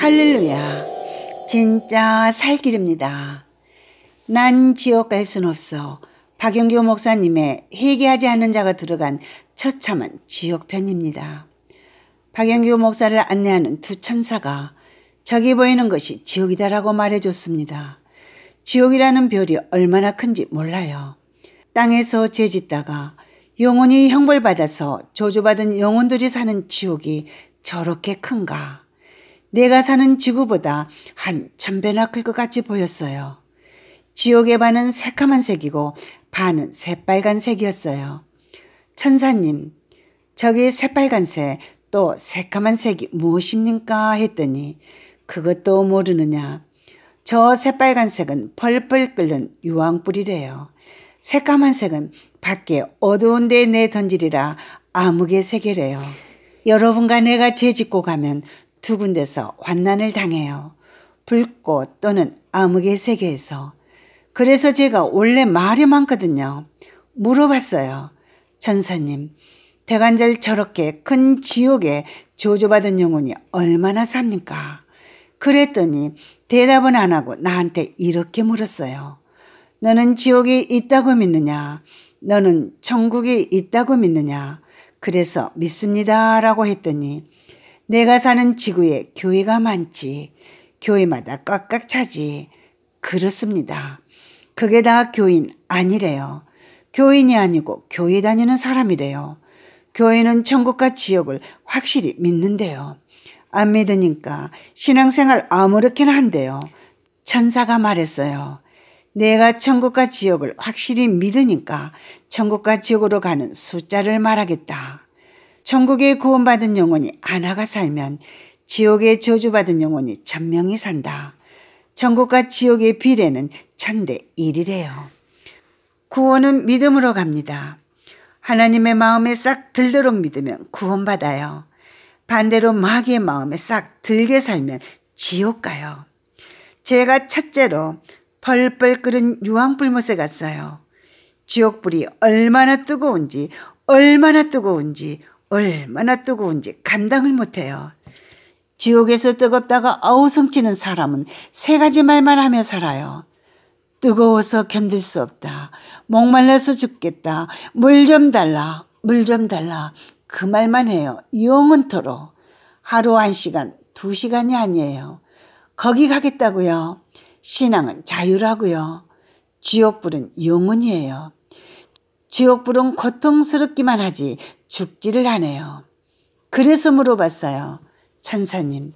할렐루야. 진짜 살 길입니다. 난 지옥 갈 순 없어. 박영규 목사님의 회개하지 않는 자가 들어간 처참한 지옥편입니다. 박영규 목사를 안내하는 두 천사가 저기 보이는 것이 지옥이다라고 말해줬습니다. 지옥이라는 별이 얼마나 큰지 몰라요. 땅에서 죄 짓다가 영혼이 형벌받아서 저주받은 영혼들이 사는 지옥이 저렇게 큰가. 내가 사는 지구보다 한 천배나 클 것 같이 보였어요. 지옥의 반은 새까만 색이고 반은 새빨간 색이었어요. 천사님, 저기 새빨간색 또새까만 색이 무엇입니까? 했더니 그것도 모르느냐. 저 새빨간색은 펄펄 끓는 유황불이래요. 새까만색은 밖에 어두운 데 내던지리라 암흑의 세계래요. 여러분과 내가 재 짓고 가면 두 군데서 환난을 당해요. 불꽃 또는 암흑의 세계에서. 그래서 제가 원래 말이 많거든요. 물어봤어요. 천사님, 대관절 저렇게 큰 지옥에 조조받은 영혼이 얼마나 삽니까? 그랬더니 대답은 안 하고 나한테 이렇게 물었어요. 너는 지옥이 있다고 믿느냐? 너는 천국이 있다고 믿느냐? 그래서 믿습니다라고 했더니 내가 사는 지구에 교회가 많지. 교회마다 꽉꽉 차지. 그렇습니다. 그게 다 교인 아니래요. 교인이 아니고 교회 다니는 사람이래요. 교회는 천국과 지옥을 확실히 믿는데요. 안 믿으니까 신앙생활 아무렇게나 한대요. 천사가 말했어요. 내가 천국과 지옥을 확실히 믿으니까 천국과 지옥으로 가는 숫자를 말하겠다. 천국에 구원받은 영혼이 하나가 살면 지옥에 저주받은 영혼이 천명이 산다. 천국과 지옥의 비례는 천대 일이래요. 구원은 믿음으로 갑니다. 하나님의 마음에 싹 들도록 믿으면 구원받아요. 반대로 마귀의 마음에 싹 들게 살면 지옥 가요. 제가 첫째로 펄펄 끓은 유황불못에 갔어요. 지옥불이 얼마나 뜨거운지 얼마나 뜨거운지 얼마나 뜨거운지 감당을 못해요. 지옥에서 뜨겁다가 아우성치는 사람은 세 가지 말만 하며 살아요. 뜨거워서 견딜 수 없다. 목말라서 죽겠다. 물 좀 달라. 물 좀 달라. 그 말만 해요. 영원토록. 하루 한 시간, 두 시간이 아니에요. 거기 가겠다고요. 신앙은 자유라고요. 지옥불은 영원이에요. 지옥불은 고통스럽기만 하지 죽지를 않아요. 그래서 물어봤어요. 천사님,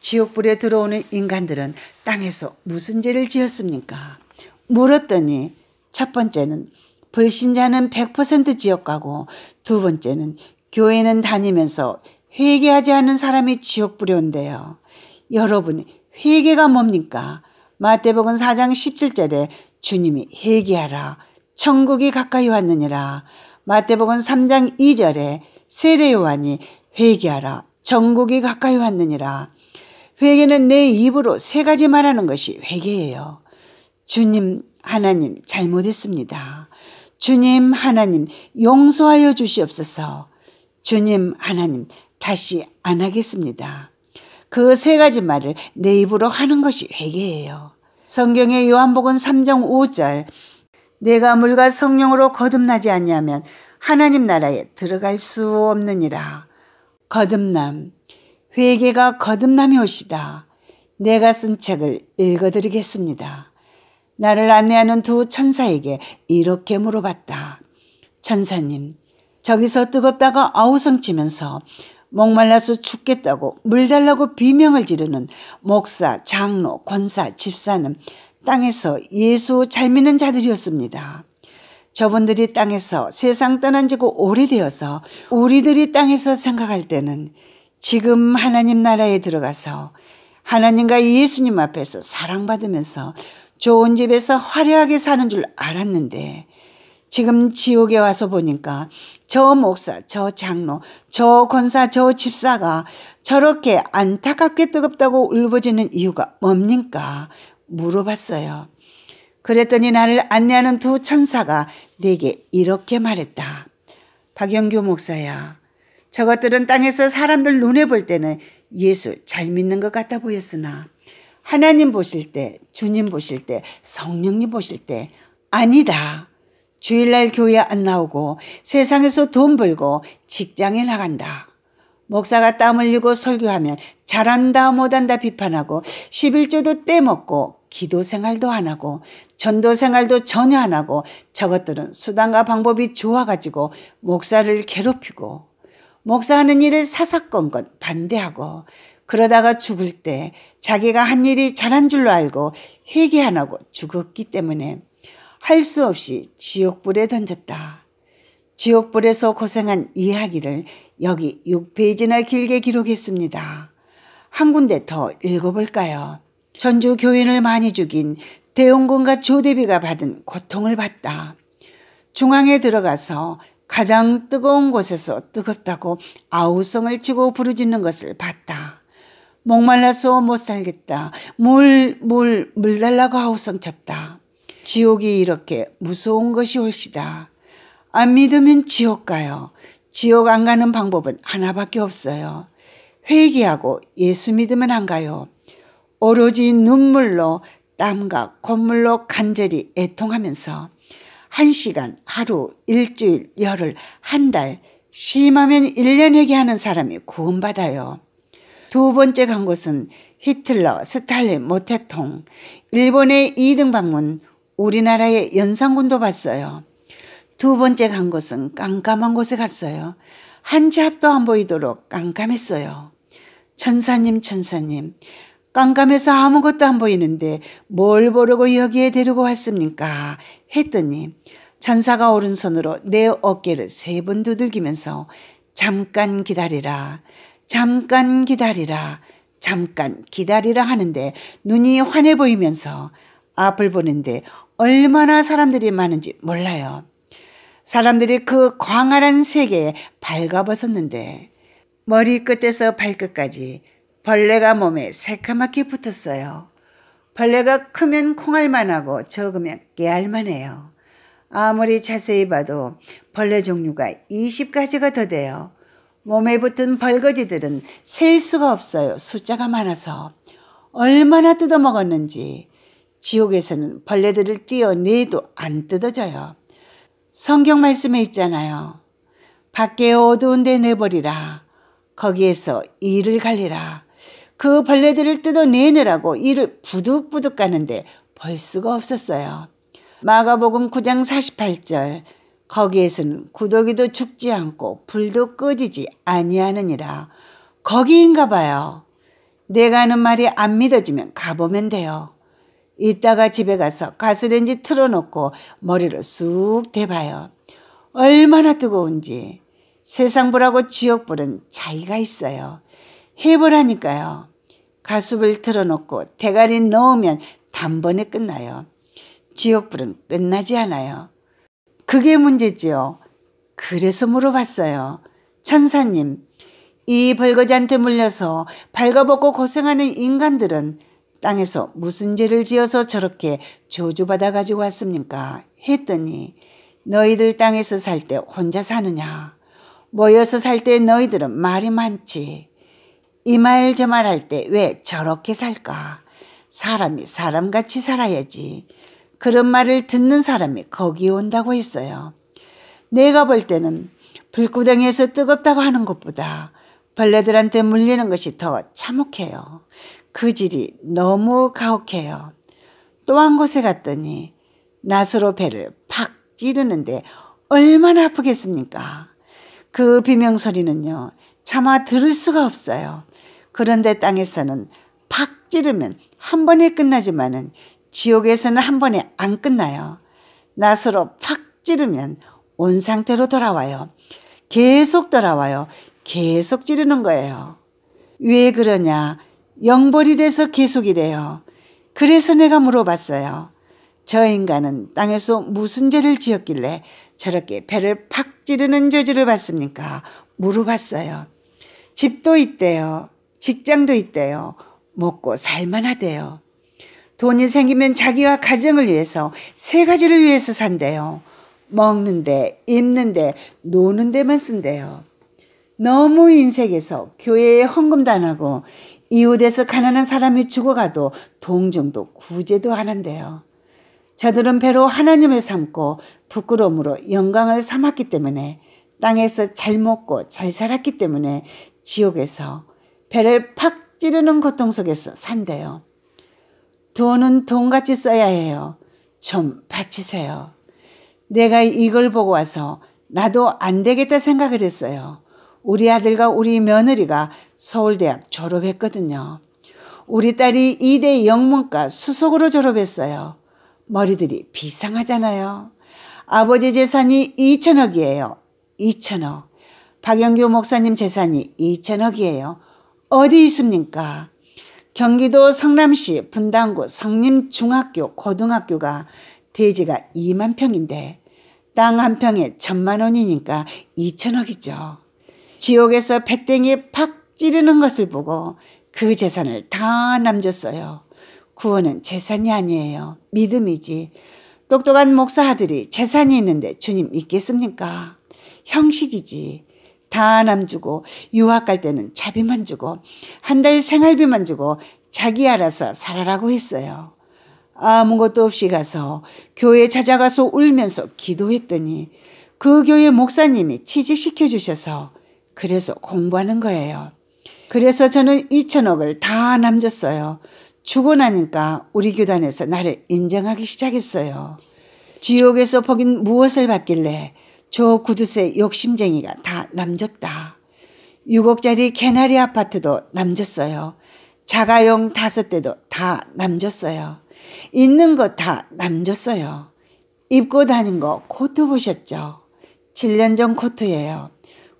지옥불에 들어오는 인간들은 땅에서 무슨 죄를 지었습니까? 물었더니 첫 번째는 불신자는 100% 지옥 가고 두 번째는 교회는 다니면서 회개하지 않은 사람이 지옥불에 온대요. 여러분, 회개가 뭡니까? 마태복음 4장 17절에 주님이 회개하라. 천국이 가까이 왔느니라. 마태복음 3장 2절에 세례요한이 회개하라 전국이 가까이 왔느니라. 회개는 내 입으로 세 가지 말하는 것이 회개예요. 주님 하나님 잘못했습니다. 주님 하나님 용서하여 주시옵소서. 주님 하나님 다시 안 하겠습니다. 그 세 가지 말을 내 입으로 하는 것이 회개예요. 성경의 요한복음 3장 5절 내가 물과 성령으로 거듭나지 않냐면 하나님 나라에 들어갈 수 없느니라. 거듭남 회개가 거듭남이 오시다. 내가 쓴 책을 읽어드리겠습니다. 나를 안내하는 두 천사에게 이렇게 물어봤다. 천사님, 저기서 뜨겁다가 아우성 치면서 목말라서 죽겠다고 물 달라고 비명을 지르는 목사, 장로, 권사, 집사는 땅에서 예수 잘 믿는 자들이었습니다. 저분들이 땅에서 세상 떠난 지가 오래되어서 우리들이 땅에서 생각할 때는 지금 하나님 나라에 들어가서 하나님과 예수님 앞에서 사랑받으면서 좋은 집에서 화려하게 사는 줄 알았는데 지금 지옥에 와서 보니까 저 목사, 저 장로, 저 권사, 저 집사가 저렇게 안타깝게 뜨겁다고 울부짖는 이유가 뭡니까? 물어봤어요. 그랬더니 나를 안내하는 두 천사가 내게 이렇게 말했다. 박영규 목사야, 저것들은 땅에서 사람들 눈에 볼 때는 예수 잘 믿는 것 같아 보였으나 하나님 보실 때, 주님 보실 때, 성령님 보실 때 아니다. 주일날 교회 안 나오고 세상에서 돈 벌고 직장에 나간다. 목사가 땀 흘리고 설교하면 잘한다 못한다 비판하고 11조도 떼먹고 기도 생활도 안 하고 전도 생활도 전혀 안 하고 저것들은 수단과 방법이 좋아가지고 목사를 괴롭히고 목사하는 일을 사사건건 반대하고 그러다가 죽을 때 자기가 한 일이 잘한 줄로 알고 회개 안 하고 죽었기 때문에 할 수 없이 지옥불에 던졌다. 지옥불에서 고생한 이야기를 여기 6페이지나 길게 기록했습니다. 한 군데 더 읽어볼까요? 전주 교인을 많이 죽인 대용군과 조대비가 받은 고통을 봤다. 중앙에 들어가서 가장 뜨거운 곳에서 뜨겁다고 아우성을 치고 부르짖는 것을 봤다. 목말라서 못 살겠다. 물, 물, 물 달라고 아우성 쳤다. 지옥이 이렇게 무서운 것이 옳시다. 안 믿으면 지옥 가요. 지옥 안 가는 방법은 하나밖에 없어요. 회개하고 예수 믿으면 안 가요. 오로지 눈물로 땀과 콧물로 간절히 애통하면서 한 시간, 하루, 일주일, 열흘, 한 달, 심하면 1년에게 하는 사람이 구원받아요. 두 번째 간 곳은 히틀러, 스탈린, 모택통, 일본의 2등 방문, 우리나라의 연산군도 봤어요. 두 번째 간 곳은 깜깜한 곳에 갔어요. 한지 앞도 안 보이도록 깜깜했어요. 천사님, 천사님, 깜깜해서 아무것도 안 보이는데 뭘 보려고 여기에 데리고 왔습니까? 했더니 천사가 오른손으로 내 어깨를 세 번 두들기면서 잠깐 기다리라, 잠깐 기다리라, 잠깐 기다리라 하는데 눈이 환해 보이면서 앞을 보는데 얼마나 사람들이 많은지 몰라요. 사람들이 그 광활한 세계에 밝아벗었는데 머리끝에서 발끝까지 벌레가 몸에 새카맣게 붙었어요. 벌레가 크면 콩알만하고 적으면 깨알만해요. 아무리 자세히 봐도 벌레 종류가 20가지가 더 돼요. 몸에 붙은 벌거지들은 셀 수가 없어요. 숫자가 많아서. 얼마나 뜯어먹었는지. 지옥에서는 벌레들을 띄어내도 안 뜯어져요. 성경 말씀에 있잖아요. 밖에 어두운 데 내버리라. 거기에서 이를 갈리라. 그 벌레들을 뜯어내느라고 이를 부득부득 가는데 벌 수가 없었어요. 마가복음 9장 48절 거기에서는 구더기도 죽지 않고 불도 꺼지지 아니하느니라. 거기인가 봐요. 내가 하는 말이 안 믿어지면 가보면 돼요. 이따가 집에 가서 가스레인지 틀어놓고 머리로쑥 대봐요. 얼마나 뜨거운지. 세상불하고 지옥불은 차이가 있어요. 해보라니까요. 가습을 틀어놓고 대가리 넣으면 단번에 끝나요. 지옥불은 끝나지 않아요. 그게 문제지요. 그래서 물어봤어요. 천사님, 이 벌거지한테 물려서 발가벗고 고생하는 인간들은 땅에서 무슨 죄를 지어서 저렇게 저주받아 가지고 왔습니까? 했더니 너희들 땅에서 살 때 혼자 사느냐? 모여서 살 때 너희들은 말이 많지. 이말저말할때왜 저렇게 살까? 사람이 사람같이 살아야지. 그런 말을 듣는 사람이 거기 온다고 했어요. 내가 볼 때는 불구덩이에서 뜨겁다고 하는 것보다 벌레들한테 물리는 것이 더 참혹해요. 그 질이 너무 가혹해요. 또 한 곳에 갔더니 낫으로 배를 팍 찌르는데 얼마나 아프겠습니까? 그 비명 소리는요. 차마 들을 수가 없어요. 그런데 땅에서는 팍 찌르면 한 번에 끝나지만은 지옥에서는 한 번에 안 끝나요. 낫으로 팍 찌르면 온 상태로 돌아와요. 계속 돌아와요. 계속 찌르는 거예요. 왜 그러냐? 영벌이 돼서 계속이래요. 그래서 내가 물어봤어요. 저 인간은 땅에서 무슨 죄를 지었길래 저렇게 배를 팍 찌르는 저주를 받습니까? 물어봤어요. 집도 있대요. 직장도 있대요. 먹고 살만하대요. 돈이 생기면 자기와 가정을 위해서 세 가지를 위해서 산대요. 먹는데, 입는데, 노는 데만 쓴대요. 너무 인색해서 교회에 헌금도 안 하고 이웃에서 가난한 사람이 죽어가도 동정도 구제도 안 한대요. 저들은 배로 하나님을 삼고 부끄러움으로 영광을 삼았기 때문에 땅에서 잘 먹고 잘 살았기 때문에 지옥에서 배를 팍 찌르는 고통 속에서 산대요. 돈은 돈같이 써야 해요. 좀 바치세요. 내가 이걸 보고 와서 나도 안 되겠다 생각을 했어요. 우리 아들과 우리 며느리가 서울대학 졸업했거든요. 우리 딸이 이대 영문과 수석으로 졸업했어요. 머리들이 비상하잖아요. 아버지 재산이 2천억이에요. 2천억. 박영규 목사님 재산이 2천억이에요. 어디 있습니까? 경기도 성남시 분당구 성림중학교 고등학교가 대지가 2만 평인데 땅 한 평에 천만 원이니까 2천억이죠. 지옥에서 패땡이 팍 찌르는 것을 보고 그 재산을 다 남겼어요. 구원은 재산이 아니에요. 믿음이지. 똑똑한 목사 아들이 재산이 있는데 주님 믿겠습니까? 형식이지. 다남 주고 유학 갈 때는 자비만 주고 한 달 생활비만 주고 자기 알아서 살아라고 했어요. 아무것도 없이 가서 교회 찾아가서 울면서 기도했더니 그 교회 목사님이 취직시켜 주셔서 그래서 공부하는 거예요. 그래서 저는 2천억을 다 남겼어요. 죽고 나니까 우리 교단에서 나를 인정하기 시작했어요. 지옥에서 보긴 무엇을 받길래 저 구두쇠 욕심쟁이가 다 남졌다. 6억짜리 개나리 아파트도 남졌어요. 자가용 다섯 대도 다 남졌어요. 있는 것 다 남졌어요. 입고 다닌 거 코트 보셨죠? 7년 전 코트예요.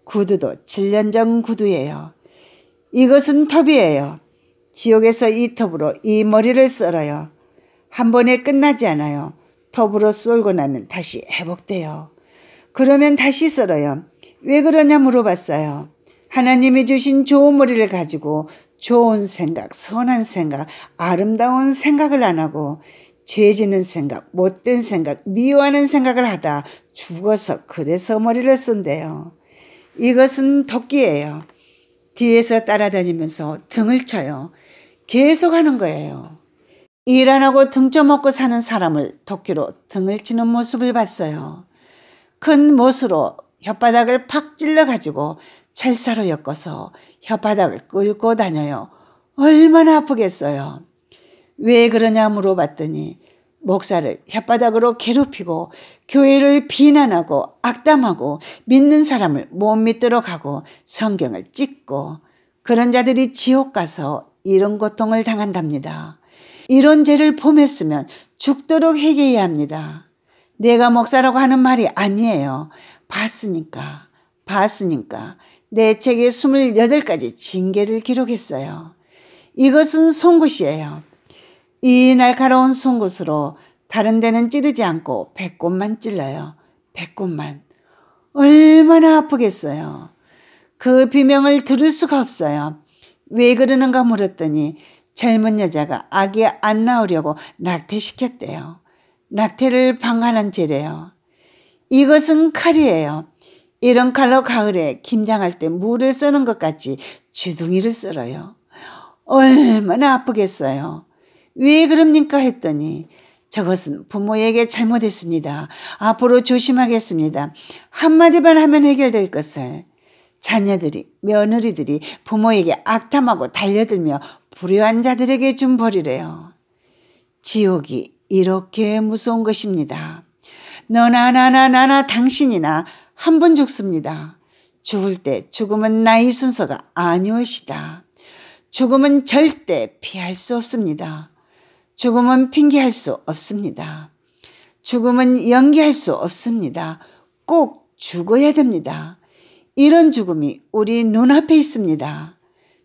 구두도 7년 전 구두예요. 이것은 톱이에요. 지옥에서 이 톱으로 이 머리를 썰어요. 한 번에 끝나지 않아요. 톱으로 썰고 나면 다시 회복돼요. 그러면 다시 썰어요. 왜 그러냐 물어봤어요. 하나님이 주신 좋은 머리를 가지고 좋은 생각, 선한 생각, 아름다운 생각을 안 하고 죄 지는 생각, 못된 생각, 미워하는 생각을 하다 죽어서 그래서 머리를 쓴대요. 이것은 토끼예요. 뒤에서 따라다니면서 등을 쳐요. 계속 하는 거예요. 일 안 하고 등쳐먹고 사는 사람을 도끼로 등을 치는 모습을 봤어요. 큰 못으로 혓바닥을 팍 찔러가지고 찰사로 엮어서 혓바닥을 끌고 다녀요. 얼마나 아프겠어요. 왜 그러냐 물어봤더니 목사를 혓바닥으로 괴롭히고 교회를 비난하고 악담하고 믿는 사람을 못 믿도록 하고 성경을 찢고 그런 자들이 지옥 가서 이런 고통을 당한답니다. 이런 죄를 범했으면 죽도록 회개해야 합니다. 내가 목사라고 하는 말이 아니에요. 봤으니까, 봤으니까 내 책에 28가지 징계를 기록했어요. 이것은 송곳이에요. 이 날카로운 송곳으로 다른 데는 찌르지 않고 배꼽만 찔러요. 배꼽만. 얼마나 아프겠어요. 그 비명을 들을 수가 없어요. 왜 그러는가 물었더니 젊은 여자가 아기 안나오려고 낙태시켰대요. 낙태를 방관한 죄래요. 이것은 칼이에요. 이런 칼로 가을에 김장할 때 물을 쓰는 것 같이 주둥이를 썰어요 얼마나 아프겠어요. 왜 그럽니까 했더니 저것은 부모에게 잘못했습니다. 앞으로 조심하겠습니다. 한마디만 하면 해결될 것을. 자녀들이 며느리들이 부모에게 악탐하고 달려들며 불효한 자들에게 준 벌이래요. 지옥이 이렇게 무서운 것입니다. 너나 나나 나나 당신이나 한 번 죽습니다. 죽을 때 죽음은 나의 순서가 아니오시다. 죽음은 절대 피할 수 없습니다. 죽음은 핑계할 수 없습니다. 죽음은 연기할 수 없습니다. 꼭 죽어야 됩니다. 이런 죽음이 우리 눈앞에 있습니다.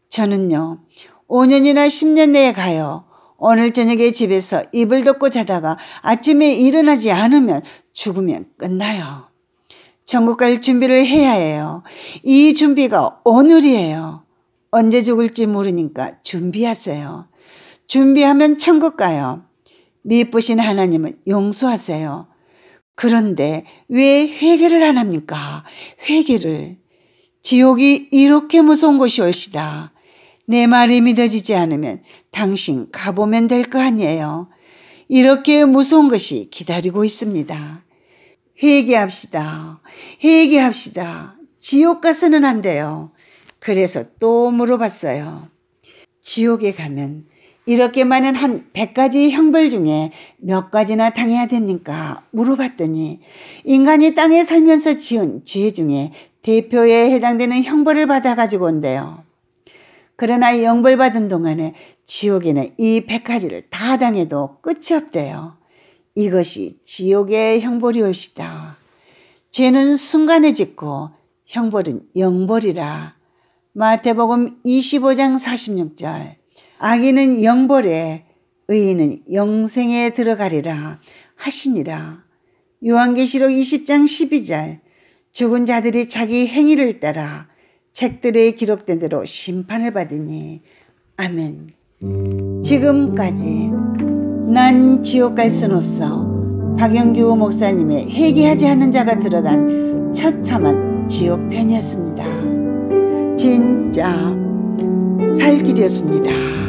저는요, 5년이나 10년 내에 가요. 오늘 저녁에 집에서 이불 덮고 자다가 아침에 일어나지 않으면 죽으면 끝나요. 전국 갈 준비를 해야 해요. 이 준비가 오늘이에요. 언제 죽을지 모르니까 준비하세요. 준비하면 천국 가요. 미쁘신 하나님은 용서하세요. 그런데 왜 회개를 안 합니까? 회개를. 지옥이 이렇게 무서운 곳이올시다. 내 말이 믿어지지 않으면 당신 가보면 될 거 아니에요. 이렇게 무서운 것이 기다리고 있습니다. 회개합시다. 회개합시다. 지옥 가서는 안 돼요. 그래서 또 물어봤어요. 지옥에 가면 이렇게 많은 한 100가지 형벌 중에 몇 가지나 당해야 됩니까? 물어봤더니 인간이 땅에 살면서 지은 죄 중에 대표에 해당되는 형벌을 받아가지고 온대요. 그러나 영벌받은 동안에 지옥에는 이 100가지를 다 당해도 끝이 없대요. 이것이 지옥의 형벌이 올시다. 죄는 순간에 짓고 형벌은 영벌이라. 마태복음 25장 46절 악인은 영벌에 의인은 영생에 들어가리라 하시니라. 요한계시록 20장 12절 죽은 자들이 자기 행위를 따라 책들에 기록된 대로 심판을 받으니 아멘. 지금까지 난 지옥 갈 순 없어 박영규 목사님의 회개하지 않은 자가 들어간 처참한 지옥 편이었습니다. 진짜 살길이었습니다.